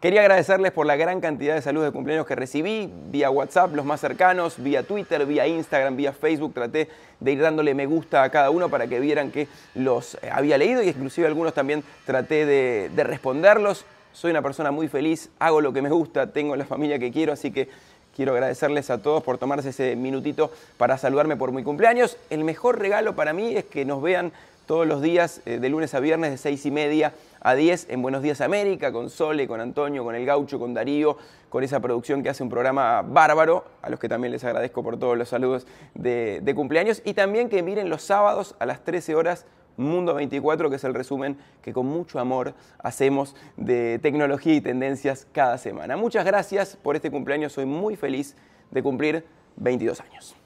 Quería agradecerles por la gran cantidad de saludos de cumpleaños que recibí, vía WhatsApp, los más cercanos, vía Twitter, vía Instagram, vía Facebook. Traté de ir dándole me gusta a cada uno para que vieran que los eh, había leído y inclusive algunos también traté de, de responderlos. Soy una persona muy feliz, hago lo que me gusta, tengo la familia que quiero, así que Quiero agradecerles a todos por tomarse ese minutito para saludarme por mi cumpleaños. El mejor regalo para mí es que nos vean todos los días eh, de lunes a viernes de seis y media a 10 en Buenos Días América, con Sole, con Antonio, con El Gaucho, con Darío, con esa producción que hace un programa bárbaro, a los que también les agradezco por todos los saludos de, cumpleaños, y también que miren los sábados a las 13 horas Mundo 24, que es el resumen que con mucho amor hacemos de tecnología y tendencias cada semana. Muchas gracias por este cumpleaños, soy muy feliz de cumplir 22 años.